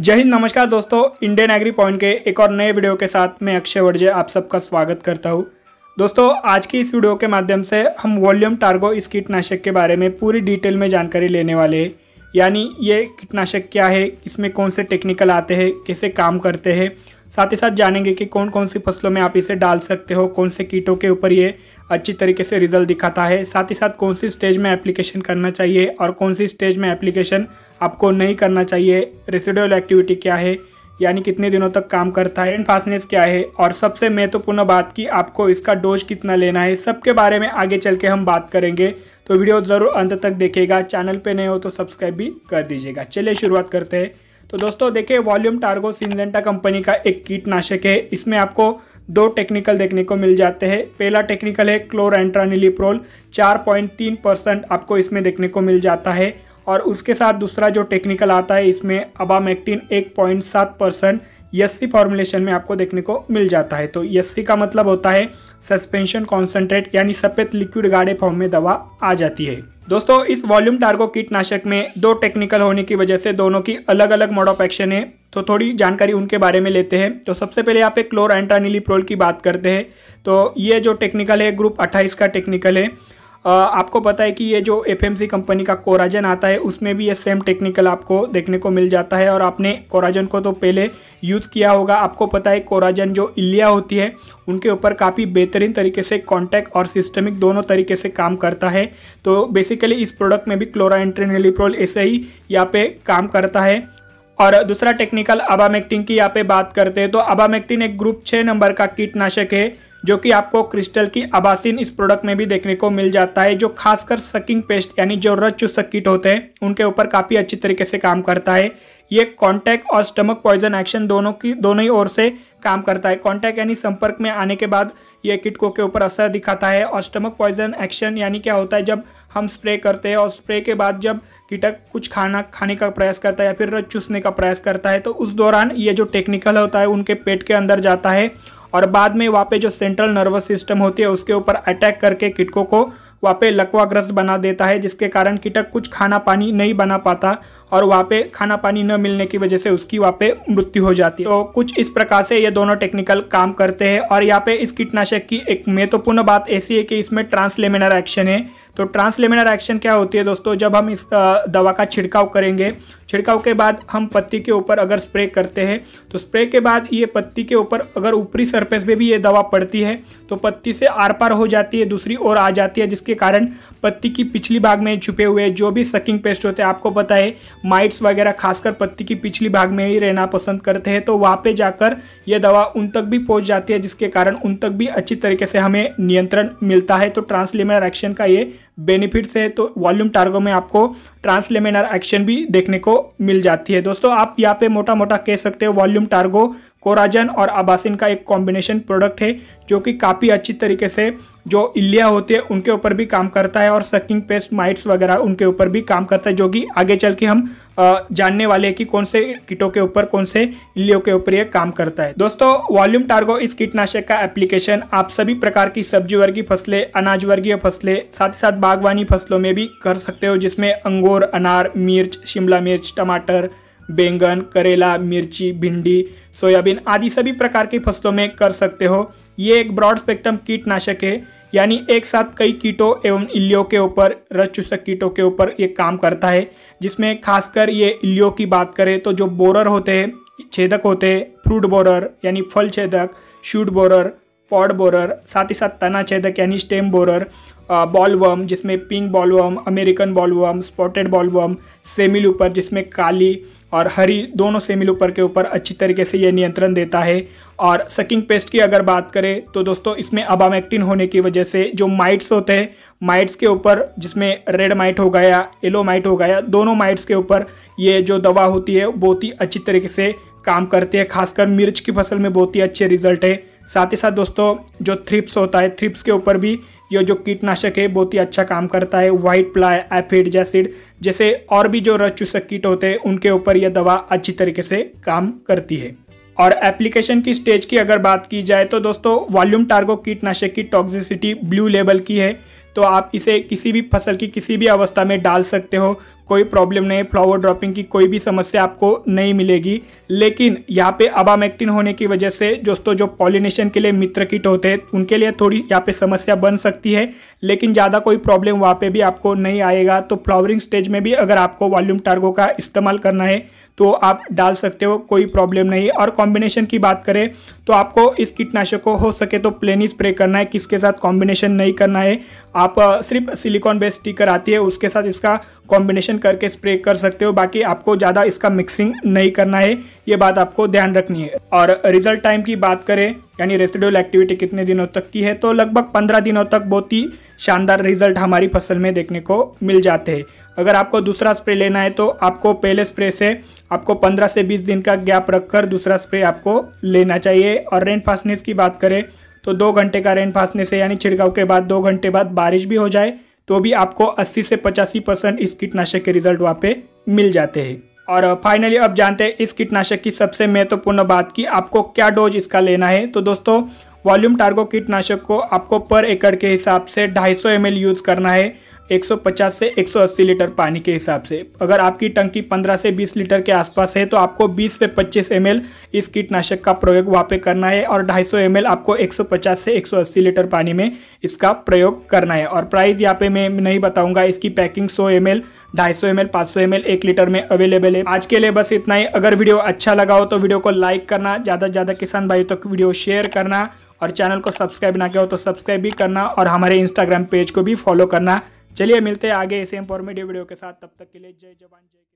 जय हिंद नमस्कार दोस्तों इंडियन एग्री पॉइंट के एक और नए वीडियो के साथ मैं अक्षय वर्जे आप सबका स्वागत करता हूँ दोस्तों आज की इस वीडियो के माध्यम से हम वॉल्यूम टार्गो इस कीटनाशक के बारे में पूरी डिटेल में जानकारी लेने वाले हैं यानी ये कीटनाशक क्या है इसमें कौन से टेक्निकल आते हैं कैसे काम करते हैं साथ ही साथ जानेंगे कि कौन कौन सी फसलों में आप इसे डाल सकते हो कौन से कीटों के ऊपर ये अच्छी तरीके से रिजल्ट दिखाता है साथ ही साथ कौन सी स्टेज में एप्लीकेशन करना चाहिए और कौन सी स्टेज में एप्लीकेशन आपको नहीं करना चाहिए रेसिडल एक्टिविटी क्या है यानी कितने दिनों तक काम करता है एंड फास्टनेस क्या है और सबसे महत्वपूर्ण बात की आपको इसका डोज कितना लेना है सबके बारे में आगे चल के हम बात करेंगे तो वीडियो ज़रूर अंत तक देखेगा चैनल पर नए हो तो सब्सक्राइब भी कर दीजिएगा चलिए शुरुआत करते हैं तो दोस्तों देखिए वॉल्यूम टार्गो सिंजेंटा कंपनी का एक कीटनाशक है इसमें आपको दो टेक्निकल देखने को मिल जाते हैं पहला टेक्निकल है क्लोर एंट्रानिलीप्रोल चार पॉइंट तीन परसेंट आपको इसमें देखने को मिल जाता है और उसके साथ दूसरा जो टेक्निकल आता है इसमें अबामेक्टिन एक पॉइंट सात परसेंट यस्सी फॉर्मुलेशन में आपको देखने को मिल जाता है तो यस्सी का मतलब होता है सस्पेंशन कॉन्सेंट्रेट यानी सफ़ेद लिक्विड गाढ़े फॉर्म में दवा आ जाती है दोस्तों इस वॉल्यूम टार्गो कीटनाशक में दो टेक्निकल होने की वजह से दोनों की अलग अलग मोड ऑफ एक्शन है तो थोड़ी जानकारी उनके बारे में लेते हैं तो सबसे पहले यहाँ पे क्लोर एंट्रानिलीप्रोल की बात करते हैं तो ये जो टेक्निकल है ग्रुप अट्ठाईस का टेक्निकल है आपको पता है कि ये जो एफ कंपनी का कोराजन आता है उसमें भी ये सेम टेक्निकल आपको देखने को मिल जाता है और आपने कोराजन को तो पहले यूज़ किया होगा आपको पता है कोराजन जो इलिया होती है उनके ऊपर काफ़ी बेहतरीन तरीके से कॉन्टैक्ट और सिस्टमिक दोनों तरीके से काम करता है तो बेसिकली इस प्रोडक्ट में भी क्लोरा एंट्रेनिप्रोल ऐसे ही यहाँ पे काम करता है और दूसरा टेक्निकल अबामेक्टिन की यहाँ पे बात करते हैं तो अबामेक्टिन एक ग्रुप छः नंबर का कीटनाशक है जो कि आपको क्रिस्टल की अबासिन इस प्रोडक्ट में भी देखने को मिल जाता है जो खासकर सकिंग पेस्ट यानी जो रच सकिट होते हैं उनके ऊपर काफ़ी अच्छी तरीके से काम करता है ये कॉन्टैक्ट और स्टमक पॉइजन एक्शन दोनों की दोनों ही ओर से काम करता है कॉन्टैक्ट यानी संपर्क में आने के बाद ये किटको के ऊपर असर दिखाता है और स्टमक पॉइजन एक्शन यानी क्या होता है जब हम स्प्रे करते हैं और स्प्रे के बाद जब कीटक कुछ खाना खाने का प्रयास करता है या फिर चूसने का प्रयास करता है तो उस दौरान ये जो टेक्निकल होता है उनके पेट के अंदर जाता है और बाद में वहाँ पे जो सेंट्रल नर्वस सिस्टम होती है उसके ऊपर अटैक करके किटकों को वहाँ पे लकवाग्रस्त बना देता है जिसके कारण कीटक कुछ खाना पानी नहीं बना पाता और वहाँ पे खाना पानी न मिलने की वजह से उसकी वहाँ पे मृत्यु हो जाती है तो कुछ इस प्रकार से ये दोनों टेक्निकल काम करते हैं और यहाँ पे इस कीटनाशक की एक महत्वपूर्ण बात ऐसी है कि इसमें ट्रांसलेमिनर एक्शन है तो ट्रांसलेमिनर एक्शन क्या होती है दोस्तों जब हम इस दवा का छिड़काव करेंगे छिड़काव के बाद हम पत्ती के ऊपर अगर स्प्रे करते हैं तो स्प्रे के बाद ये पत्ती के ऊपर अगर ऊपरी सरफेस पे भी ये दवा पड़ती है तो पत्ती से आर पार हो जाती है दूसरी ओर आ जाती है जिसके कारण पत्ती की पिछली भाग में छुपे हुए जो भी सकिंग पेस्ट होते हैं आपको पता है माइट्स वगैरह खासकर पत्ती की पिछली भाग में ही रहना पसंद करते हैं तो वहाँ पर जाकर यह दवा उन तक भी पहुँच जाती है जिसके कारण उन तक भी अच्छी तरीके से हमें नियंत्रण मिलता है तो ट्रांसलेमिनर एक्शन का ये बेनिफिट्स है तो वॉल्यूम टार्गो में आपको ट्रांसलेमिनर एक्शन भी देखने को मिल जाती है दोस्तों आप यहाँ पे मोटा मोटा कह सकते हो वॉल्यूम टार्गो कोराजन और आबासिन का एक कॉम्बिनेशन प्रोडक्ट है जो कि काफ़ी अच्छी तरीके से जो इलिया होती है उनके ऊपर भी काम करता है और सकिंग पेस्ट माइट्स वगैरह उनके ऊपर भी काम करता है जो कि आगे चल के हम जानने वाले हैं कि कौन से कीटों के ऊपर कौन से इलियो के ऊपर ये काम करता है दोस्तों वॉल्यूम टार्गो इस कीटनाशक का एप्लीकेशन आप सभी प्रकार की सब्जी वर्गीय फसलें अनाज वर्गीय फसलें साथ ही साथ बागवानी फसलों में भी कर सकते हो जिसमें अंगूर अनार मिर्च शिमला मिर्च टमाटर बैंगन करेला मिर्ची भिंडी सोयाबीन आदि सभी प्रकार की फसलों में कर सकते हो ये एक ब्रॉड स्पेक्ट्रम कीटनाशक है यानी एक साथ कई कीटों एवं इल्लियों के ऊपर रस चूसक कीटों के ऊपर ये काम करता है जिसमें खासकर ये इल्लियों की बात करें तो जो बोरर होते हैं छेदक होते हैं फ्रूट बोरर यानी फल छेदक शूट बोरर पॉड बोरर साथ ही साथ तना छेदक यानी स्टेम बोरर बॉलवर्म जिसमें pink bollworm American bollworm spotted bollworm ऊपर जिसमें काली और हरी दोनों सेमी लूपर के ऊपर अच्छी तरीके से ये नियंत्रण देता है और सकिंग पेस्ट की अगर बात करें तो दोस्तों इसमें अबामेक्टिन होने की वजह से जो माइट्स होते हैं माइट्स के ऊपर जिसमें रेड माइट हो गया येलो माइट हो गया दोनों माइट्स के ऊपर ये जो दवा होती है बहुत ही अच्छी तरीके से काम करती है खासकर मिर्च की फसल में बहुत ही अच्छे रिजल्ट है साथ ही साथ दोस्तों जो थ्रिप्स होता है थ्रिप्स के ऊपर भी ये जो कीटनाशक है बहुत ही अच्छा काम करता है वाइट प्लाय एफिड जैसिड जैसे और भी जो रस चूसक कीट होते हैं उनके ऊपर यह दवा अच्छी तरीके से काम करती है और एप्लीकेशन की स्टेज की अगर बात की जाए तो दोस्तों वॉल्यूम टार्गो कीटनाशक की टॉक्सिसिटी ब्लू लेवल की है तो आप इसे किसी भी फसल की किसी भी अवस्था में डाल सकते हो कोई प्रॉब्लम नहीं फ्लावर ड्रॉपिंग की कोई भी समस्या आपको नहीं मिलेगी लेकिन यहाँ पे अबामेक्टिन होने की वजह से दोस्तों जो पॉलिनेशन के लिए मित्र किट होते हैं उनके लिए थोड़ी यहाँ पे समस्या बन सकती है लेकिन ज़्यादा कोई प्रॉब्लम वहाँ पे भी आपको नहीं आएगा तो फ्लावरिंग स्टेज में भी अगर आपको वॉल्यूम टार्गो का इस्तेमाल करना है तो आप डाल सकते हो कोई प्रॉब्लम नहीं और कॉम्बिनेशन की बात करें तो आपको इस कीटनाशक को हो सके तो प्लेन ही स्प्रे करना है किसके साथ कॉम्बिनेशन नहीं करना है आप सिर्फ सिलिकॉन बेस्ड स्टिकर आती है उसके साथ इसका कॉम्बिनेशन करके स्प्रे कर सकते हो बाकी आपको ज़्यादा इसका मिक्सिंग नहीं करना है ये बात आपको ध्यान रखनी है और रिजल्ट टाइम की बात करें यानी रेसिडुअल एक्टिविटी कितने दिनों तक की है तो लगभग पंद्रह दिनों तक बहुत ही शानदार रिजल्ट हमारी फसल में देखने को मिल जाते हैं अगर आपको दूसरा स्प्रे लेना है तो आपको पहले स्प्रे से आपको 15 से 20 दिन का गैप रखकर दूसरा स्प्रे आपको लेना चाहिए और रेन फास्टनेस की बात करें तो दो घंटे का रेन फास्टनेस है यानी छिड़काव के बाद दो घंटे बाद बारिश भी हो जाए तो भी आपको 80 से पचासी परसेंट इस कीटनाशक के रिजल्ट वहाँ पे मिल जाते हैं और फाइनली अब जानते हैं इस कीटनाशक की सबसे महत्वपूर्ण बात कि आपको क्या डोज इसका लेना है तो दोस्तों वॉल्यूम टार्गो कीटनाशक को आपको पर एकड़ के हिसाब से 250 सौ यूज़ करना है 150 से 180 लीटर पानी के हिसाब से अगर आपकी टंकी 15 से 20 लीटर के आसपास है तो आपको 20 से 25 एम इस कीटनाशक का प्रयोग वहाँ पे करना है और 250 सौ आपको 150 से 180 लीटर पानी में इसका प्रयोग करना है और प्राइस यहाँ पे मैं नहीं बताऊँगा इसकी पैकिंग सौ एम एल ढाई सौ एम एल पाँच सौ एम एल एक लीटर में अवेलेबल है आज के लिए बस इतना ही अगर वीडियो अच्छा लगा हो तो वीडियो को लाइक करना ज़्यादा से ज़्यादा किसान भाई तक तो वीडियो शेयर करना और चैनल को सब्सक्राइब ना किया हो तो सब्सक्राइब भी करना और हमारे इंस्टाग्राम पेज को भी फॉलो करना चलिए मिलते हैं आगे इसे इंफॉर्मेटिव वीडियो के साथ तब तक के लिए जय जवान जय